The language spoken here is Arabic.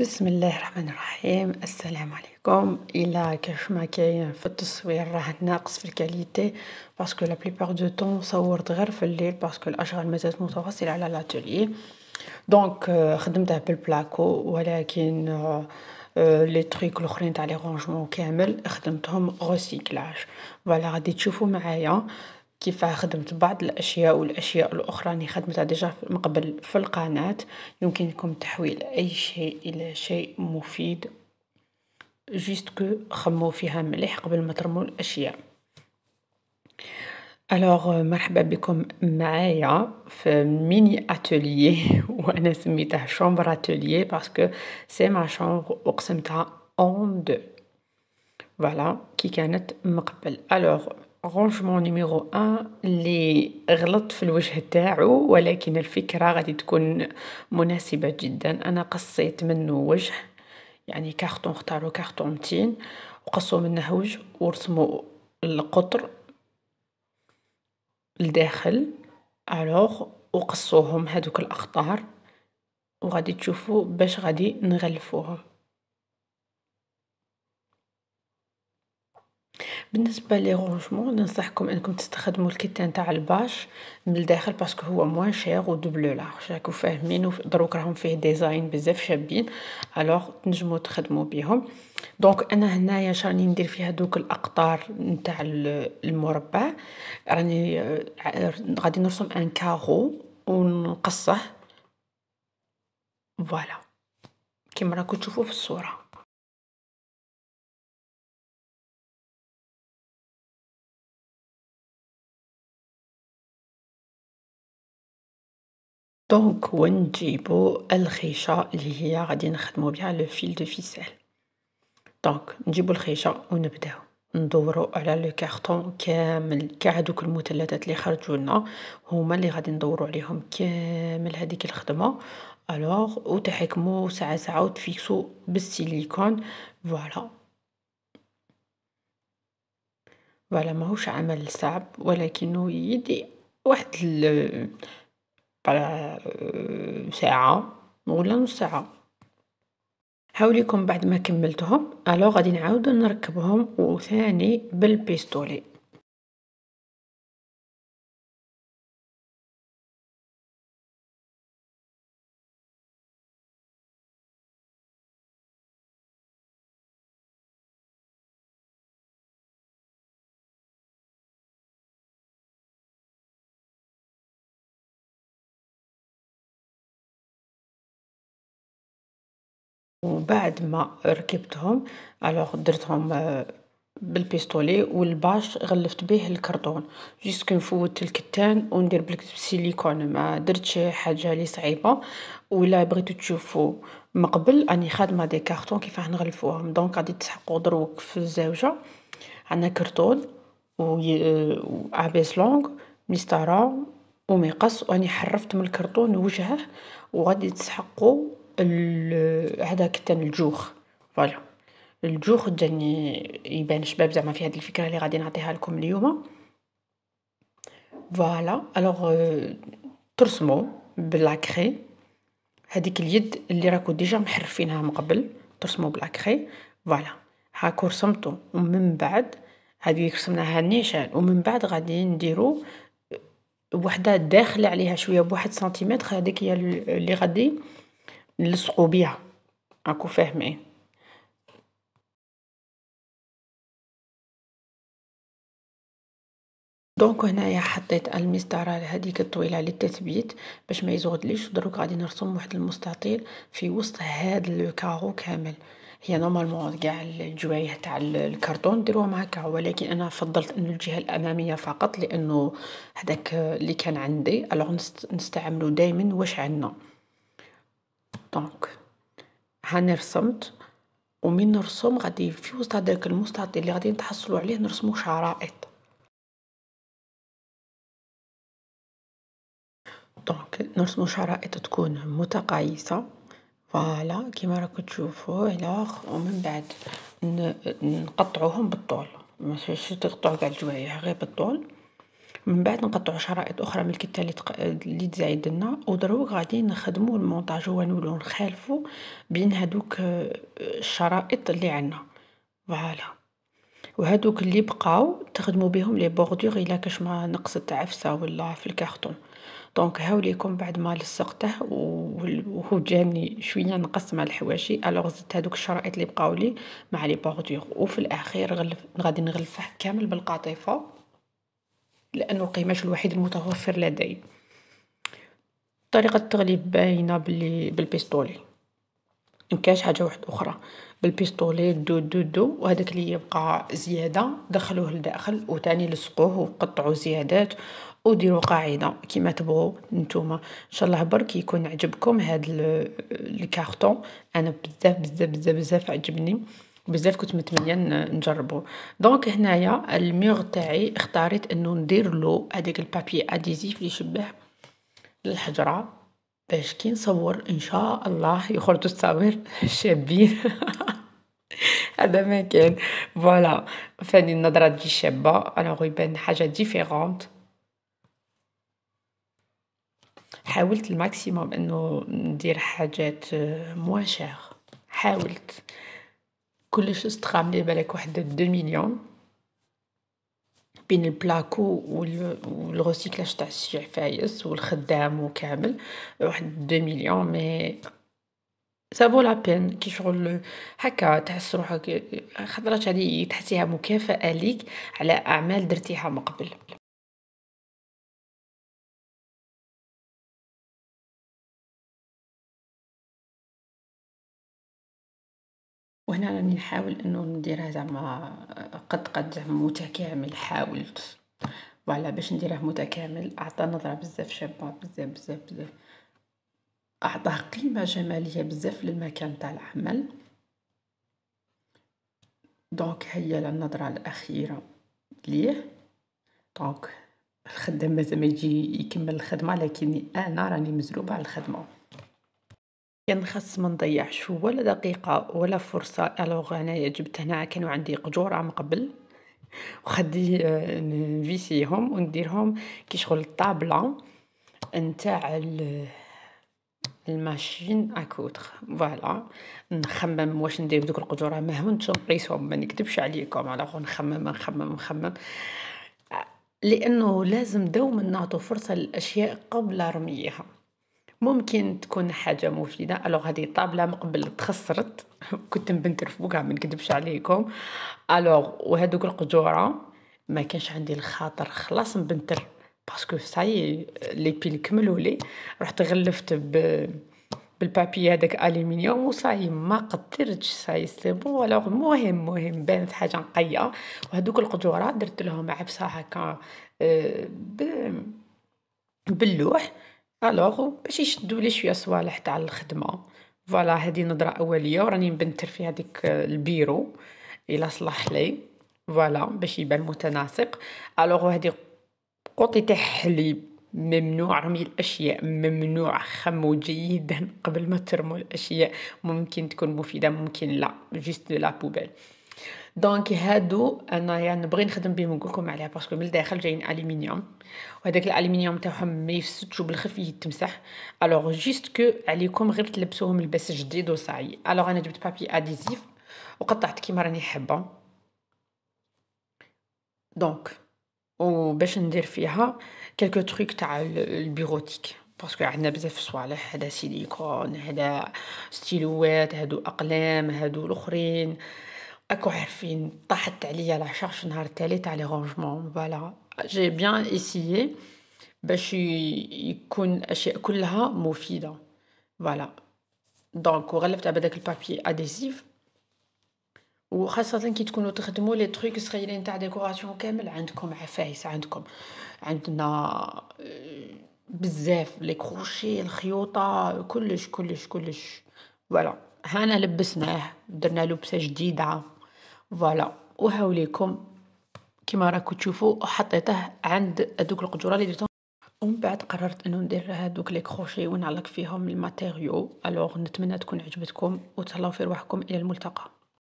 بسم الله الرحمن الرحيم السلام عليكم الى كيف ما كاين في التصوير راه ناقص في الكاليتي باسكو لا بليبار دو طون صورت غير في الليل باسكو الاشغال مازالت متواصله على لاتولي دونك خدمته بالبلاكو ولكن لي euh, تريك euh, الاخرين تاع لي رونجمون كامل خدمتهم غوسيكلاج فوالا غادي تشوفوا معايا كيف خدمت بعض الأشياء والأشياء الأخرى اللي خدمتها ديجا من قبل في القناة يمكنكم تحويل أي شيء إلى شيء مفيد جيست كو خمو فيها مليح قبل ما ترموا الأشياء الوغ euh, مرحبا بكم معايا في ميني اتولي وانا سميته شومبر اتولي باسكو سي ما شومبر وقسمتها اون دو فوالا كي كانت مقبل الوغ غونشمون نيميرو ان اللي غلط في الوجه تاعو ولكن الفكرة غادي تكون مناسبة جدا انا قصيت منه وجه يعني كارطون كارتون كارطونتين وقصوا منه وجه ورسموا القطر لداخل الوغ وقصوهم هادوك الأخطار وغادي تشوفوا باش غادي نغلفوهم بالنسبه لي رونجمون ننصحكم انكم تستخدموا الكيتان تاع الباش من الداخل باسكو هو موان شير و ودوبلو لارج راكو فاهمين دروك راهم فيه ديزاين بزاف شابين الوغ تنجموا تخدموا بيهم دونك انا هنايا شراني ندير فيها دوك الاقطار نتاع المربع راني آه، غادي نرسم ان كارو ونقصه فوالا كيما راكم تشوفوا في الصوره دونك ونجيبو الخيشة اللي هي غادي نخدمو بها لو فيل دو فيسيل دونك نجيبو الخيشة ونبداو ندورو على لو كارطون كامل كاع هادوك المثلثات اللي خرجوا لنا هما اللي غادي ندورو عليهم كامل هذيك الخدمه الوغ وتحكمو ساعه ساعه وتفيكسو بالسيليكون فوالا فوالا ماهوش عمل صعب ولكنه يدي واحد قرا آه، ساعة ولا نص ساعة هاوليكم بعد ما كملتهم الو غادي نعاودو نركبهم وثاني بالبيستولي وبعد ما ركبتهم الوغ درتهم آه، بالبيستولي والباش غلفت بيه الكرتون جيسكو نفوت الكتان وندير بالسيليكون ما درتش حاجه لي صعيبه ولا بغيتو تشوفوا من قبل راني خادمه دي كارتون راح نغلفوهم دونك غادي تسحقوا دروك في الزاوجه عندنا كرتون عباس لونغ مسطره ومقص واني حرفت من الكرتون وجهه وغادي تسحقوا هذاك كتان الجوخ فوالا الجوخ جاني يبان شباب زعما في هذه الفكره اللي غادي نعطيها لكم اليوم فوالا الوغ euh, ترسموا بلاكري هذيك اليد اللي راكو ديجا محرفينها من قبل ترسموا بلاكري فوالا هاكو رسمتو ومن بعد هذه رسمناها نيشان ومن بعد غادي نديرو وحده داخله عليها شويه بواحد سنتيمتر هذيك هي اللي غادي نلصقو بيها راكو فاهمين إيه. دونك هنايا حطيت المسطره هذيك الطويله للتثبيت باش ما يزغدليش دروك غادي نرسم واحد المستطيل في وسط هاد لو كارو كامل هي نورمالمون كاع الجوايه تاع الكرتون ديروهم هكا ولكن انا فضلت انه الجهه الاماميه فقط لانه هذاك اللي كان عندي الوغ نستعملو دائما واش عندنا دونك هاني رسمت ومن نرسم غادي في وسط هداك المستطيل اللي غادي نتحصلوا عليه نرسمو شرائط دونك نرسمو شرائط تكون متقايسه فوالا كيما راكم تشوفوا هنا ومن بعد نقطعوهم بالطول ماشي تقطعوا كاع الجوايع غير بالطول من بعد نقطعو شرائط اخرى من الكتة اللي, تق... اللي تزايد لنا ودروك غادي نخدمو المونتاج هو نولو نخالفو بين هادوك آه، الشرائط اللي عندنا فوالا وهادوك اللي بقاو تخدموا بهم لي بوردور الا كاش ما نقصت عفسه ولا في الكارطون دونك هاو ليكم بعد ما لصقته وهو جاني شويه نقص مع الحواشي الوغ زدت هادوك الشرائط اللي بقاو لي مع لي بوردور وفي الاخير غلف غادي نغلفه كامل بالقطيفه لأنه القماش الوحيد المتوفر لدي طريقة التغليف باينة بلي بالبيستولي مكانش حاجة واحدة أخرى بالبيستولي دو دو دو وهذاك اللي يبقى زيادة دخلوه لداخل وتاني لصقوه وقطعوا زيادات وديروا قاعدة كيما تبغوا نتوما ان شاء الله برك يكون عجبكم هاد الكارطون انا بزاف بزاف بزاف بزاف عجبني بزاف كنت متمنيه نجربو دونك هنايا الميغ تاعي اختاريت انه ندير له هذاك البابي اديزيف اللي شبه الحجره باش كي نصور ان شاء الله يخرجوا التصاوير شابين هذا ما كان فوالا فاني النظره تجي شابه الوغ يبان حاجه ديفيرونت حاولت الماكسيموم انه ندير حاجات موان آه، شير حاولت كلش شيء لي بالك واحد 2 مليون بين البلاكو والغوسيكلاج تاع الشي عفايس والخدام وكامل واحد 2 مليون مي سافو لا بين كي شغل هكا تحس روحك خطرات هذه تحسيها مكافاه ليك على اعمال درتيها من قبل وهنا راني نحاول انه نديرها زعما قد قد زعما متكامل حاولت فوالا باش نديره متكامل اعطى نظره بزاف شابه بزاف بزاف بزاف اعطى قيمه جماليه بزاف للمكان تاع العمل دونك هي النظره الاخيره ليه دونك الخدام مازال ما يجي يكمل الخدمه لكني انا راني مزروبه على الخدمه كان خاص ما نضيعش ولا دقيقة ولا فرصة ألوغ أنايا جبت هنا كانوا عندي قجورة من قبل وخدي آه، نفيسيهم ونديرهم كي شغل الطابلة نتاع الماشين اكوتر فوالا نخمم واش ندير دوك القجوره ما همنتش نقيسهم ما نكتبش عليكم على نخمم نخمم نخمم آه، لانه لازم دوما نعطو فرصه للاشياء قبل رميها ممكن تكون حاجة مفيدة الوغ هذه الطابلة مقبل تخسرت كنت نبنت فوقها ما نكذبش عليكم الوغ وهذوك القجورة ما كانش عندي الخاطر خلاص نبنتر باسكو ساي لي بيل كملوا لي رحت غلفت ب بالبابي هذاك الومنيوم وصاي ما قدرتش صاي سي بون الوغ مهم مهم بانت حاجه نقيه وهذوك القجورات درت لهم عفسه هكا آه، باللوح الوغ باش يشدوا لي شويه صوالح تاع الخدمه فوالا هذه نظره اوليه وراني نبنتر في هذيك آه، البيرو الا صلح لي فوالا باش يبان متناسق الوغ هذه قوطي تاع حليب ممنوع رمي الاشياء ممنوع خمو جيدا قبل ما ترموا الاشياء ممكن تكون مفيده ممكن لا جيست دو لا بوبيل دونك هادو انايا يعني نبغي نخدم بهم نقولكم عليها باسكو من الداخل جايين الومنيوم وهداك الالومنيوم تاعهم ما يفسدش بالخف يتمسح الوغ جيست كو عليكم غير تلبسوهم لباس جديد وصاي الوغ انا جبت بابي اديزيف وقطعت كيما راني حابه دونك وباش ندير فيها كلكو تروك تاع البيروتيك باسكو عندنا بزاف صوالح هذا سيليكون هذا ستيلوات هادو اقلام هادو الاخرين اكو عارفين طاحت عليا لا شارج نهار الثالث على رونجمون فوالا جي بيان ايسيي باش يكون اشياء كلها مفيده فوالا دونك وغلفت على بداك البابي اديسيف وخاصة كي تكونوا تخدموا لي تخيك صغيرين تاع ديكوراسيون كامل عندكم عفايس عندكم عندنا euh, بزاف لي كروشي الخيوطة كلش كلش كلش فوالا هانا لبسناه درنا لبسة جديدة فوالا وهاوليكم كما راكم تشوفوا حطيته عند هذوك القجره اللي درتهم ومن بعد قررت انه ندير هذوك لي كروشي ونعلق فيهم الماتيريو الوغ نتمنى تكون عجبتكم وتهلاو في رواحكم الى الملتقى